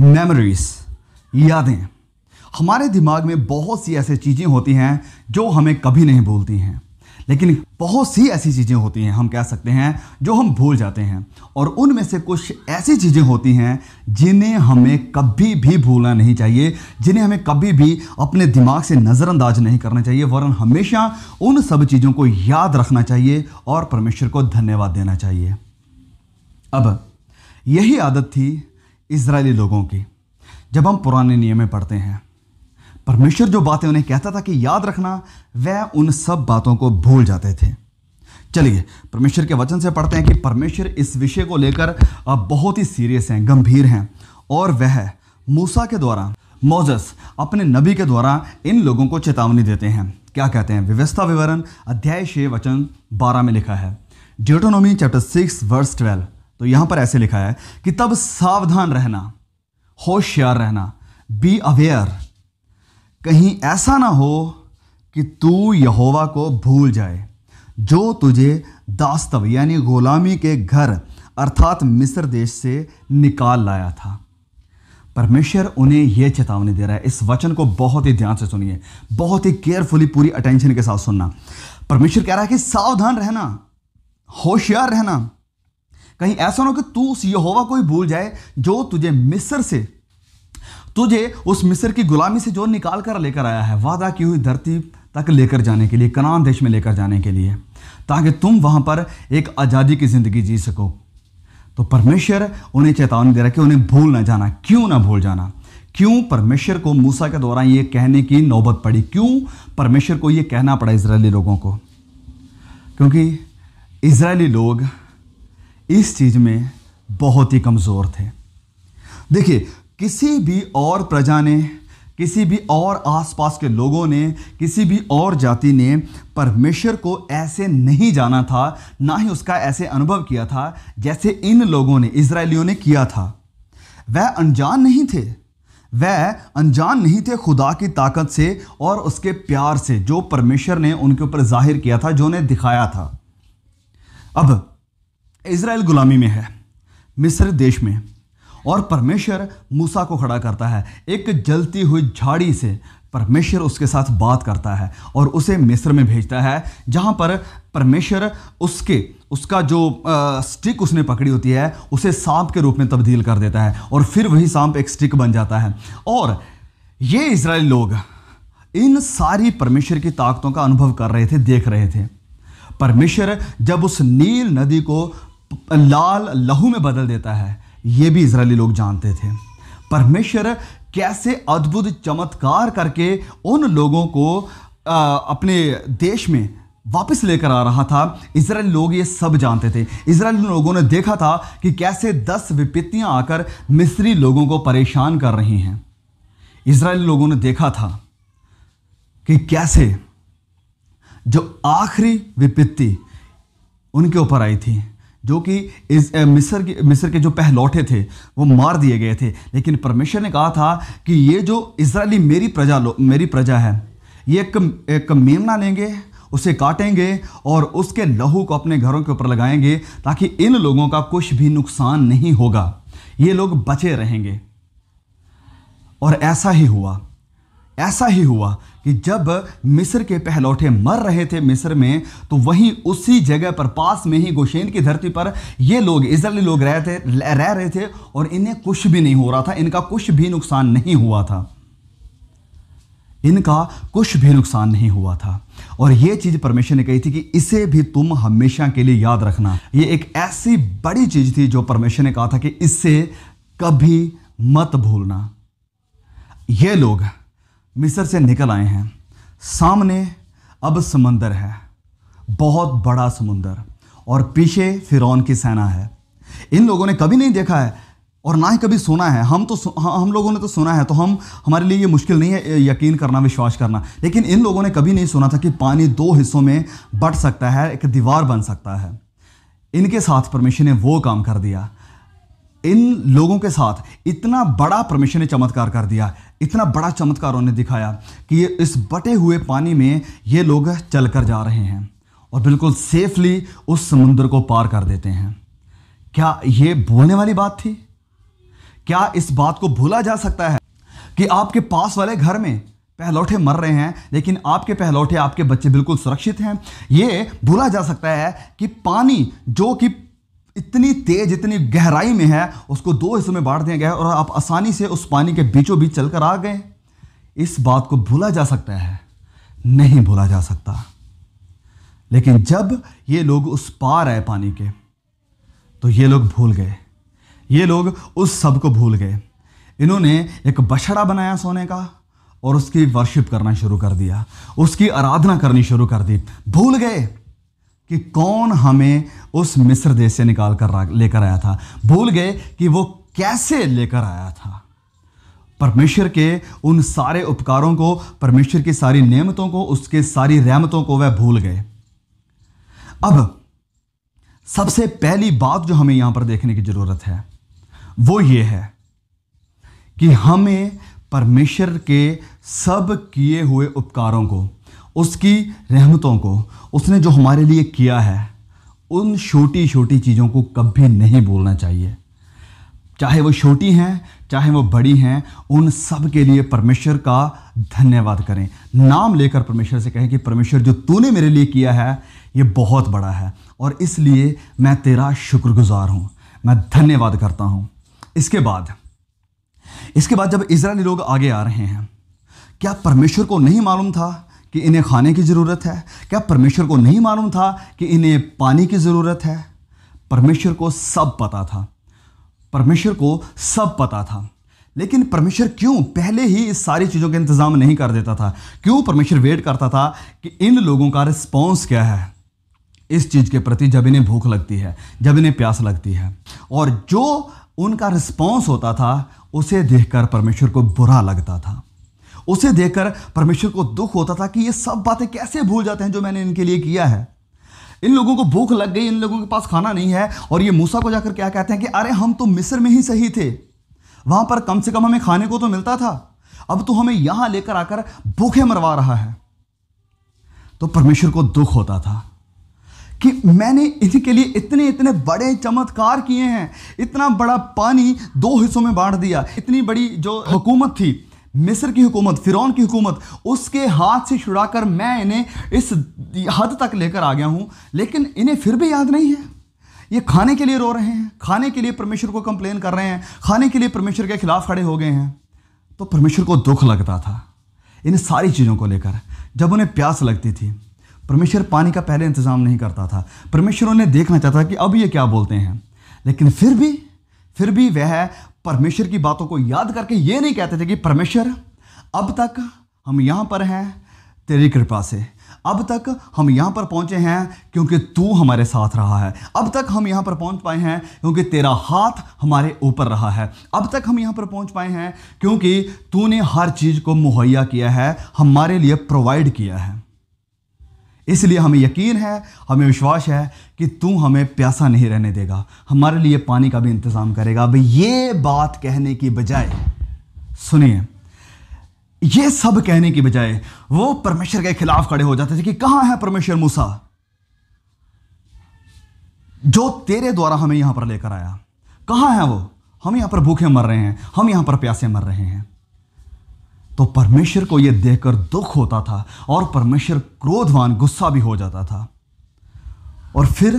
Memories यादें हमारे दिमाग में बहुत सी ऐसी चीज़ें होती हैं जो हमें कभी नहीं भूलती हैं लेकिन बहुत सी ऐसी चीज़ें होती हैं हम कह सकते हैं जो हम भूल जाते हैं और उनमें से कुछ ऐसी चीज़ें होती हैं जिन्हें हमें कभी भी भूलना नहीं चाहिए जिन्हें हमें कभी भी अपने दिमाग से नज़रअंदाज नहीं करना चाहिए वरन हमेशा उन सब चीज़ों को याद रखना चाहिए और परमेश्वर को धन्यवाद देना चाहिए अब यही आदत थी इसराइली लोगों की जब हम पुराने नियम में पढ़ते हैं परमेश्वर जो बातें उन्हें कहता था कि याद रखना वह उन सब बातों को भूल जाते थे चलिए परमेश्वर के वचन से पढ़ते हैं कि परमेश्वर इस विषय को लेकर बहुत ही सीरियस हैं गंभीर हैं और वह मूसा के द्वारा मोजस अपने नबी के द्वारा इन लोगों को चेतावनी देते हैं क्या कहते हैं व्यवस्था विवरण अध्याय छः वचन बारह में लिखा है Deuteronomy chapter six verse twelve तो यहां पर ऐसे लिखा है कि तब सावधान रहना होशियार रहना बी अवेयर कहीं ऐसा ना हो कि तू यहोवा को भूल जाए जो तुझे दास्तव यानी गुलामी के घर अर्थात मिस्र देश से निकाल लाया था परमेश्वर उन्हें यह चेतावनी दे रहा है इस वचन को बहुत ही ध्यान से सुनिए बहुत ही केयरफुली पूरी अटेंशन के साथ सुनना परमेश्वर कह रहा है कि सावधान रहना होशियार रहना कहीं ऐसा ना हो कि तू उस यहोवा को ही भूल जाए जो तुझे मिस्र से तुझे उस मिस्र की गुलामी से जो निकाल कर लेकर आया है वादा की हुई धरती तक लेकर जाने के लिए कनान देश में लेकर जाने के लिए ताकि तुम वहाँ पर एक आज़ादी की ज़िंदगी जी सको तो परमेश्वर उन्हें चेतावनी दे रहा कि उन्हें भूल ना जाना क्यों ना भूल जाना क्यों परमेश्वर को मूसा के द्वारा ये कहने की नौबत पड़ी क्यों परमेश्वर को ये कहना पड़ा इसराइली लोगों को क्योंकि इसराइली लोग इस चीज़ में बहुत ही कमज़ोर थे देखिए किसी भी और प्रजा ने किसी भी और आसपास के लोगों ने किसी भी और जाति ने परमेश्वर को ऐसे नहीं जाना था ना ही उसका ऐसे अनुभव किया था जैसे इन लोगों ने इसराइलियों ने किया था वह अनजान नहीं थे वह अनजान नहीं थे खुदा की ताकत से और उसके प्यार से जो परमेश्वर ने उनके ऊपर जाहिर किया था जो उन्हें दिखाया था अब इसराइल गुलामी में है मिस्र देश में और परमेश्वर मूसा को खड़ा करता है एक जलती हुई झाड़ी से परमेश्वर उसके साथ बात करता है और उसे मिस्र में भेजता है जहाँ पर परमेश्वर उसके उसका जो आ, स्टिक उसने पकड़ी होती है उसे सांप के रूप में तब्दील कर देता है और फिर वही सांप एक स्टिक बन जाता है और ये इसराइल लोग इन सारी परमेश्वर की ताकतों का अनुभव कर रहे थे देख रहे थे परमेश्वर जब उस नील नदी को लाल लहू में बदल देता है ये भी इसराइली लोग जानते थे परमेश्वर कैसे अद्भुत चमत्कार करके उन लोगों को अपने देश में वापस लेकर आ रहा था इसराइल लोग ये सब जानते थे इसराइल लोगों ने देखा था कि कैसे दस विपत्तियां आकर मिस्री लोगों को परेशान कर रही हैं इसराइल लोगों ने देखा था कि कैसे जो आखिरी विपत्ति उनके ऊपर आई थी जो कि इस मिस्र मिस्र के जो पहलौठे थे वो मार दिए गए थे लेकिन परमेश्वर ने कहा था कि ये जो इसराइली मेरी प्रजा लो मेरी प्रजा है ये एक, एक मेमना लेंगे उसे काटेंगे और उसके लहू को अपने घरों के ऊपर लगाएंगे ताकि इन लोगों का कुछ भी नुकसान नहीं होगा ये लोग बचे रहेंगे और ऐसा ही हुआ ऐसा ही हुआ कि जब मिस्र के पहलौठे मर रहे थे मिस्र में तो वहीं उसी जगह पर पास में ही गोशेन की धरती पर ये लोग इसराइली लोग रह थे रह रहे थे और इन्हें कुछ भी नहीं हो रहा था इनका कुछ भी नुकसान नहीं हुआ था इनका कुछ भी नुकसान नहीं हुआ था और यह चीज़ परमेश्वर ने कही थी कि इसे भी तुम हमेशा के लिए याद रखना यह एक ऐसी बड़ी चीज़ थी जो परमेश्वर ने कहा था कि इससे कभी मत भूलना ये लोग मिस्र से निकल आए हैं सामने अब समंदर है बहुत बड़ा समुंदर और पीछे फिरौन की सेना है इन लोगों ने कभी नहीं देखा है और ना ही कभी सुना है हम तो हाँ, हम लोगों ने तो सुना है तो हम हमारे लिए ये मुश्किल नहीं है यकीन करना विश्वास करना लेकिन इन लोगों ने कभी नहीं सुना था कि पानी दो हिस्सों में बट सकता है एक दीवार बन सकता है इनके साथ परमेश्वर ने वो काम कर दिया इन लोगों के साथ इतना बड़ा परमेश्वर ने चमत्कार कर दिया इतना बड़ा चमत्कार उन्हें दिखाया कि ये इस बटे हुए पानी में ये लोग चल कर जा रहे हैं और बिल्कुल सेफली उस समुंदर को पार कर देते हैं क्या ये बोलने वाली बात थी क्या इस बात को भूला जा सकता है कि आपके पास वाले घर में पहलौठे मर रहे हैं लेकिन आपके पहलौठे आपके बच्चे बिल्कुल सुरक्षित हैं ये भूला जा सकता है कि पानी जो कि इतनी तेज इतनी गहराई में है उसको दो हिस्सों में बांट दिया गया है और आप आसानी से उस पानी के बीचों बीच चलकर आ गए इस बात को भूला जा सकता है नहीं भूला जा सकता लेकिन जब ये लोग उस पार आए पानी के तो ये लोग भूल गए ये लोग उस सब को भूल गए इन्होंने एक बछड़ा बनाया सोने का और उसकी वर्शिप करना शुरू कर दिया उसकी आराधना करनी शुरू कर दी भूल गए कि कौन हमें उस मिस्र देश से निकाल कर लेकर आया था भूल गए कि वो कैसे लेकर आया था परमेश्वर के उन सारे उपकारों को परमेश्वर की सारी नियमतों को उसके सारी रहमतों को वह भूल गए अब सबसे पहली बात जो हमें यहाँ पर देखने की ज़रूरत है वो ये है कि हमें परमेश्वर के सब किए हुए उपकारों को उसकी रहमतों को उसने जो हमारे लिए किया है उन छोटी छोटी चीज़ों को कभी नहीं भूलना चाहिए चाहे वो छोटी हैं चाहे वो बड़ी हैं उन सब के लिए परमेश्वर का धन्यवाद करें नाम लेकर परमेश्वर से कहें कि परमेश्वर जो तूने मेरे लिए किया है ये बहुत बड़ा है और इसलिए मैं तेरा शुक्रगुजार हूँ मैं धन्यवाद करता हूँ इसके बाद इसके बाद जब इसराइली लोग आगे आ रहे हैं क्या परमेश्वर को नहीं मालूम था कि इन्हें खाने की ज़रूरत है क्या परमेश्वर को नहीं मालूम था कि इन्हें पानी की ज़रूरत है परमेश्वर को सब पता था परमेश्वर को सब पता था लेकिन परमेश्वर क्यों पहले ही इस सारी चीज़ों का इंतज़ाम नहीं कर देता था क्यों परमेश्वर वेट करता था कि इन लोगों का रिस्पॉन्स क्या है इस चीज़ के प्रति जब इन्हें भूख लगती है जब इन्हें प्यास लगती है और जो उनका रिस्पॉन्स होता था उसे देखकर परमेश्वर को बुरा लगता था उसे देखकर परमेश्वर को दुख होता था कि ये सब बातें कैसे भूल जाते हैं जो मैंने इनके लिए किया है इन लोगों को भूख लग गई इन लोगों के पास खाना नहीं है और ये मूसा को जाकर क्या कहते हैं कि अरे हम तो मिस्र में ही सही थे वहाँ पर कम से कम हमें खाने को तो मिलता था अब तो हमें यहाँ लेकर आकर भूखे मरवा रहा है तो परमेश्वर को दुख होता था कि मैंने इनके लिए इतने इतने बड़े चमत्कार किए हैं इतना बड़ा पानी दो हिस्सों में बांट दिया इतनी बड़ी जो हुकूमत थी मिस्र की हुकूमत फिरौन की हुकूमत उसके हाथ से छुड़ाकर मैं इन्हें इस हद तक लेकर आ गया हूँ लेकिन इन्हें फिर भी याद नहीं है ये खाने के लिए रो रहे हैं खाने के लिए परमेश्वर को कंप्लेन कर रहे हैं खाने के लिए परमेश्वर के खिलाफ खड़े हो गए हैं तो परमेश्वर को दुख लगता था इन सारी चीज़ों को लेकर जब उन्हें प्यास लगती थी परमेश्वर पानी का पहले इंतज़ाम नहीं करता था परमेश्वर उन्हें देखना चाहता कि अब ये क्या बोलते हैं लेकिन फिर भी फिर भी वह परमेश्वर की बातों को याद करके ये नहीं कहते थे कि परमेश्वर अब तक हम यहाँ पर हैं तेरी कृपा से अब तक हम यहाँ पर पहुँचे हैं क्योंकि तू हमारे साथ रहा है अब तक हम यहाँ पर पहुँच पाए हैं क्योंकि तेरा हाथ हमारे ऊपर रहा है अब तक हम यहाँ पर पहुँच पाए हैं क्योंकि तूने हर चीज़ को मुहैया किया है हमारे लिए प्रोवाइड किया है इसलिए हमें यकीन है हमें विश्वास है कि तू हमें प्यासा नहीं रहने देगा हमारे लिए पानी का भी इंतज़ाम करेगा अब ये बात कहने की बजाय सुनिए ये सब कहने की बजाय वो परमेश्वर के खिलाफ खड़े हो जाते थे कि कहां है परमेश्वर मूसा जो तेरे द्वारा हमें यहां पर लेकर आया कहां है वो हम यहां पर भूखे मर रहे हैं हम यहां पर प्यासे मर रहे हैं तो परमेश्वर को यह देखकर दुख होता था और परमेश्वर क्रोधवान गुस्सा भी हो जाता था और फिर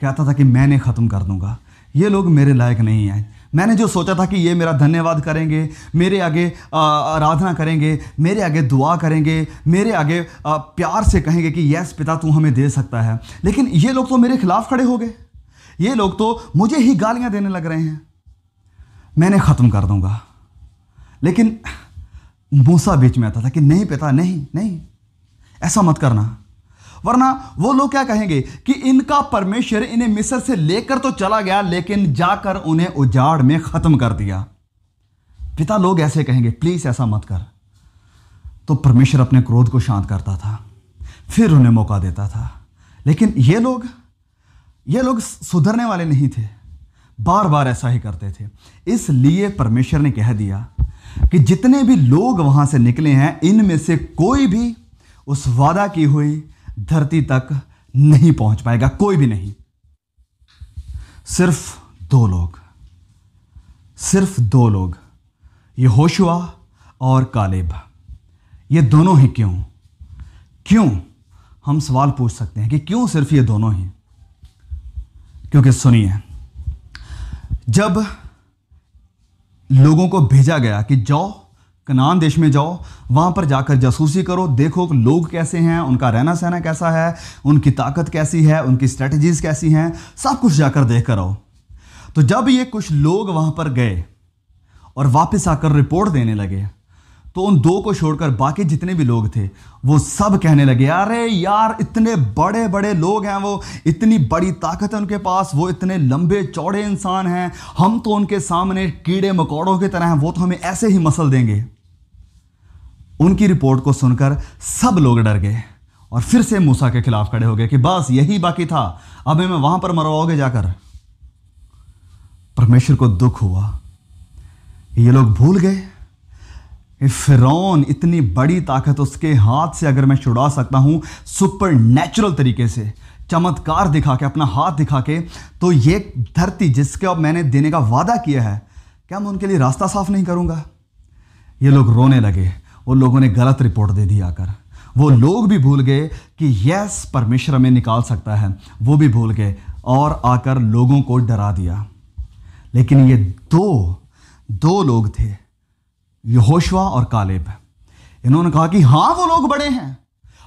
कहता था कि मैंने ख़त्म कर दूंगा ये लोग मेरे लायक नहीं हैं मैंने जो सोचा था कि ये मेरा धन्यवाद करेंगे मेरे आगे आराधना करेंगे मेरे आगे दुआ करेंगे मेरे आगे प्यार से कहेंगे कि यस पिता तू हमें दे सकता है लेकिन ये लोग तो मेरे खिलाफ खड़े हो गए ये लोग तो मुझे ही गालियाँ देने लग रहे हैं मैंने ख़त्म कर दूंगा लेकिन मूसा बीच में आता था कि नहीं पिता नहीं नहीं ऐसा मत करना वरना वो लोग क्या कहेंगे कि इनका परमेश्वर इन्हें मिस्र से लेकर तो चला गया लेकिन जाकर उन्हें उजाड़ में ख़त्म कर दिया पिता लोग ऐसे कहेंगे प्लीज़ ऐसा मत कर तो परमेश्वर अपने क्रोध को शांत करता था फिर उन्हें मौका देता था लेकिन ये लोग ये लोग सुधरने वाले नहीं थे बार बार ऐसा ही करते थे इसलिए परमेश्वर ने कह दिया कि जितने भी लोग वहाँ से निकले हैं इनमें से कोई भी उस वादा की हुई धरती तक नहीं पहुँच पाएगा कोई भी नहीं सिर्फ दो लोग सिर्फ दो लोग ये होशुआ और कालेब ये दोनों ही क्यों क्यों हम सवाल पूछ सकते हैं कि क्यों सिर्फ ये दोनों ही क्योंकि सुनिए जब लोगों को भेजा गया कि जाओ कनान देश में जाओ वहाँ पर जाकर जासूसी करो देखो लोग कैसे हैं उनका रहना सहना कैसा है उनकी ताकत कैसी है उनकी स्ट्रेटजीज कैसी हैं सब कुछ जाकर देख कर आओ तो जब ये कुछ लोग वहाँ पर गए और वापस आकर रिपोर्ट देने लगे तो उन दो को छोड़कर बाकी जितने भी लोग थे वो सब कहने लगे अरे यार इतने बड़े बड़े लोग हैं वो इतनी बड़ी ताकत है उनके पास वो इतने लंबे चौड़े इंसान हैं हम तो उनके सामने कीड़े मकौड़ों की तरह हैं वो तो हमें ऐसे ही मसल देंगे उनकी रिपोर्ट को सुनकर सब लोग डर गए और फिर से मूसा के खिलाफ खड़े हो गए कि बस यही बाकी था अब हमें वहां पर मरवाओगे जाकर परमेश्वर को दुख हुआ ये लोग भूल गए फ़िरौन इतनी बड़ी ताकत उसके हाथ से अगर मैं छुड़ा सकता हूँ सुपर नेचुरल तरीके से चमत्कार दिखा के अपना हाथ दिखा के तो ये धरती जिसके अब मैंने देने का वादा किया है क्या मैं उनके लिए रास्ता साफ नहीं करूँगा ये लोग रोने लगे और लोगों ने गलत रिपोर्ट दे दी आकर वो लोग भी भूल गए कि यस परमेश्वर हमें निकाल सकता है वो भी भूल गए और आकर लोगों को डरा दिया लेकिन ये दो दो लोग थे यहोशुआ और कालेब इन्होंने कहा कि हाँ वो लोग बड़े हैं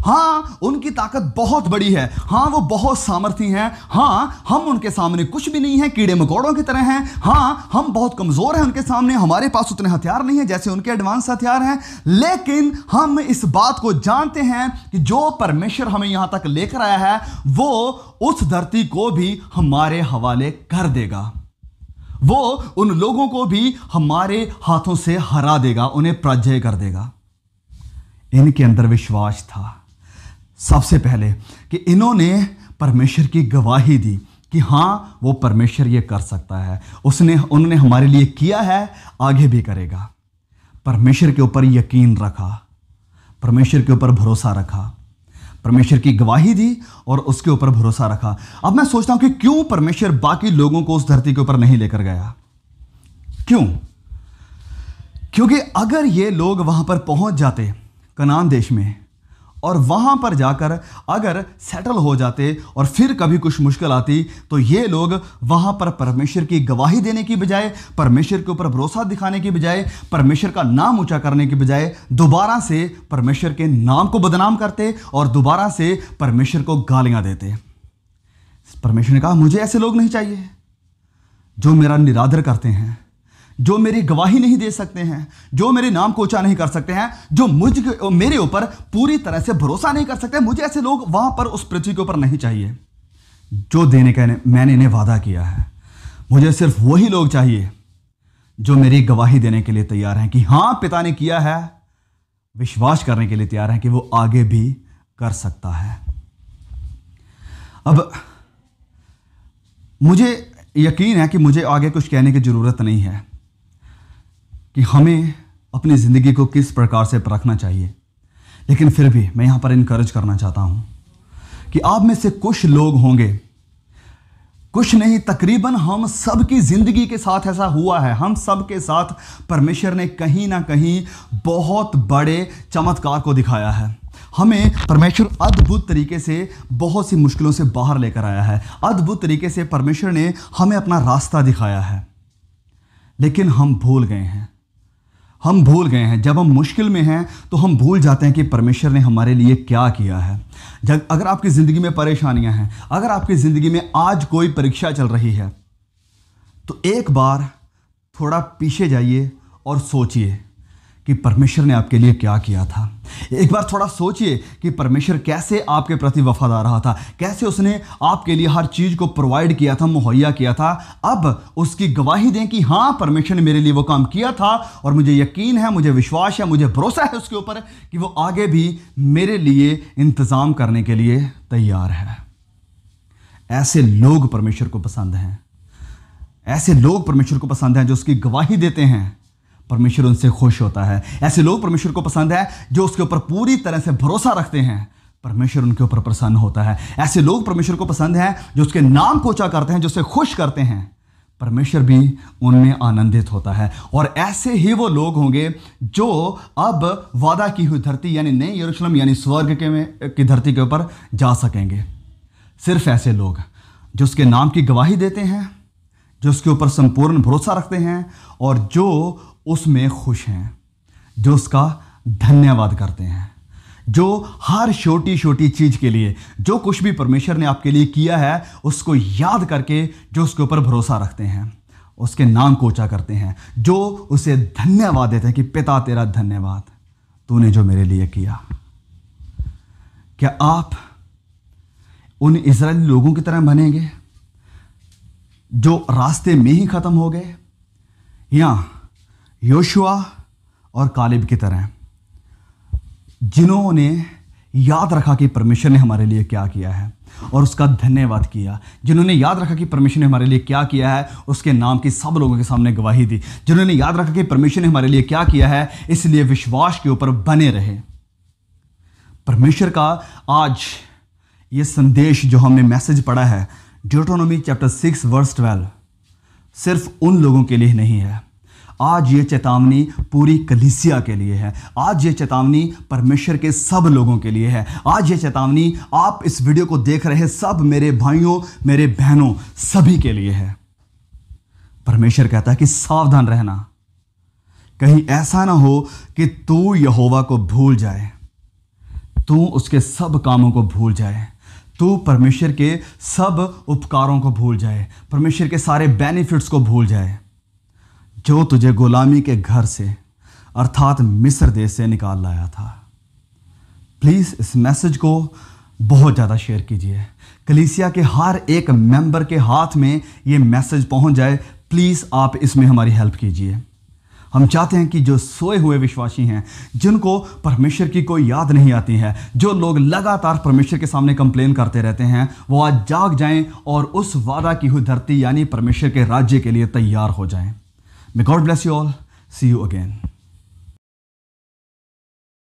हाँ उनकी ताकत बहुत बड़ी है हाँ वो बहुत सामर्थी हैं हाँ हम उनके सामने कुछ भी नहीं है कीड़े मकोड़ों की तरह हैं हाँ हम बहुत कमज़ोर हैं उनके सामने हमारे पास उतने हथियार नहीं है जैसे उनके एडवांस हथियार हैं लेकिन हम इस बात को जानते हैं कि जो परमेश्वर हमें यहाँ तक लेकर आया है वो उस धरती को भी हमारे हवाले कर देगा वो उन लोगों को भी हमारे हाथों से हरा देगा उन्हें पराजय कर देगा इनके अंदर विश्वास था सबसे पहले कि इन्होंने परमेश्वर की गवाही दी कि हाँ वो परमेश्वर ये कर सकता है उसने उन्होंने हमारे लिए किया है आगे भी करेगा परमेश्वर के ऊपर यकीन रखा परमेश्वर के ऊपर भरोसा रखा परमेश्वर की गवाही दी और उसके ऊपर भरोसा रखा अब मैं सोचता हूं कि क्यों परमेश्वर बाकी लोगों को उस धरती के ऊपर नहीं लेकर गया क्यों क्योंकि अगर ये लोग वहां पर पहुंच जाते कनान देश में और वहाँ पर जाकर अगर सेटल हो जाते और फिर कभी कुछ मुश्किल आती तो ये लोग वहाँ पर परमेश्वर की गवाही देने की बजाय परमेश्वर के ऊपर भरोसा दिखाने की बजाय परमेश्वर का नाम ऊंचा करने की बजाय दोबारा से परमेश्वर के नाम को बदनाम करते और दोबारा से परमेश्वर को गालियाँ देते परमेश्वर ने कहा मुझे ऐसे लोग नहीं चाहिए जो मेरा निरादर करते हैं जो मेरी गवाही नहीं दे सकते हैं जो मेरे नाम को ऊंचा नहीं कर सकते हैं जो मुझ मेरे ऊपर पूरी तरह से भरोसा नहीं कर सकते मुझे ऐसे लोग वहां पर उस पृथ्वी के ऊपर नहीं चाहिए जो देने का मैंने इन्हें वादा किया है मुझे सिर्फ वही लोग चाहिए जो मेरी गवाही देने के लिए तैयार हैं कि हां पिता ने किया है विश्वास करने के लिए तैयार हैं कि वो आगे भी कर सकता है अब मुझे यकीन है कि मुझे आगे कुछ कहने की ज़रूरत नहीं है कि हमें अपनी ज़िंदगी को किस प्रकार से परखना चाहिए लेकिन फिर भी मैं यहाँ पर इनकरेज करना चाहता हूँ कि आप में से कुछ लोग होंगे कुछ नहीं तकरीबन हम सब की ज़िंदगी के साथ ऐसा हुआ है हम सब के साथ परमेश्वर ने कहीं ना कहीं बहुत बड़े चमत्कार को दिखाया है हमें परमेश्वर अद्भुत तरीके से बहुत सी मुश्किलों से बाहर लेकर आया है अद्भुत तरीके से परमेश्वर ने हमें अपना रास्ता दिखाया है लेकिन हम भूल गए हैं हम भूल गए हैं जब हम मुश्किल में हैं तो हम भूल जाते हैं कि परमेश्वर ने हमारे लिए क्या किया है जब अगर आपकी ज़िंदगी में परेशानियां हैं अगर आपकी ज़िंदगी में आज कोई परीक्षा चल रही है तो एक बार थोड़ा पीछे जाइए और सोचिए कि परमेश्वर ने आपके लिए क्या किया था एक बार थोड़ा सोचिए कि परमेश्वर कैसे आपके प्रति वफादार रहा था कैसे उसने आपके लिए हर चीज़ को प्रोवाइड किया था मुहैया किया था अब उसकी गवाही दें कि हाँ परमेश्वर ने मेरे लिए वो काम किया था और मुझे यकीन है मुझे विश्वास है मुझे भरोसा है उसके ऊपर कि वो आगे भी मेरे लिए इंतज़ाम करने के लिए तैयार है ऐसे लोग परमेश्वर को पसंद हैं ऐसे लोग परमेश्वर को पसंद हैं जो उसकी गवाही देते हैं परमेश्वर उनसे खुश होता है ऐसे लोग परमेश्वर को पसंद है जो उसके ऊपर पूरी तरह से भरोसा रखते हैं परमेश्वर उनके ऊपर प्रसन्न होता है ऐसे लोग परमेश्वर को पसंद हैं जो उसके नाम को करते हैं जो उसे खुश करते हैं परमेश्वर भी उनमें आनंदित होता है और ऐसे ही वो लोग होंगे जो अब वादा की हुई धरती यानी नई यरूशलेम यानी स्वर्ग के में की धरती के ऊपर जा सकेंगे सिर्फ ऐसे लोग जो उसके नाम की गवाही देते हैं जो उसके ऊपर संपूर्ण भरोसा रखते हैं और जो उसमें खुश हैं जो उसका धन्यवाद करते हैं जो हर छोटी छोटी चीज़ के लिए जो कुछ भी परमेश्वर ने आपके लिए किया है उसको याद करके जो उसके ऊपर भरोसा रखते हैं उसके नाम को ऊँचा करते हैं जो उसे धन्यवाद देते हैं कि पिता तेरा धन्यवाद तूने जो मेरे लिए किया क्या आप उन इसराइली लोगों की तरह बनेंगे जो रास्ते में ही ख़त्म हो गए या योशुआ और कालिब की तरह जिन्होंने याद रखा कि परमेश्वर ने हमारे लिए क्या किया है और उसका धन्यवाद किया जिन्होंने याद रखा कि परमेश्वर ने हमारे लिए क्या किया है उसके नाम की सब लोगों के सामने गवाही दी जिन्होंने याद रखा कि परमेश्वर ने हमारे लिए क्या किया है इसलिए विश्वास के ऊपर बने रहे परमेश्वर का आज ये संदेश जो हमने मैसेज पढ़ा है Deuteronomy chapter six verse twelve सिर्फ उन लोगों के लिए नहीं है आज ये चेतावनी पूरी कलिसिया के लिए है आज ये चेतावनी परमेश्वर के सब लोगों के लिए है आज ये चेतावनी आप इस वीडियो को देख रहे सब मेरे भाइयों मेरे बहनों सभी के लिए है परमेश्वर कहता है कि सावधान रहना कहीं ऐसा ना हो कि तू यहोवा को भूल जाए तू उसके सब कामों को भूल जाए तू परमेश्वर के सब उपकारों को भूल जाए परमेश्वर के सारे बेनिफिट्स को भूल जाए जो तुझे गुलामी के घर से अर्थात मिस्र देश से निकाल लाया था प्लीज़ इस मैसेज को बहुत ज़्यादा शेयर कीजिए कलीसिया के हर एक मेंबर के हाथ में ये मैसेज पहुंच जाए प्लीज़ आप इसमें हमारी हेल्प कीजिए हम चाहते हैं कि जो सोए हुए विश्वासी हैं जिनको परमेश्वर की कोई याद नहीं आती है जो लोग लगातार परमेश्वर के सामने कंप्लेन करते रहते हैं वो आज जाग जाएं और उस वादा की हुई धरती यानी परमेश्वर के राज्य के लिए तैयार हो जाएं May God bless you all. See you again.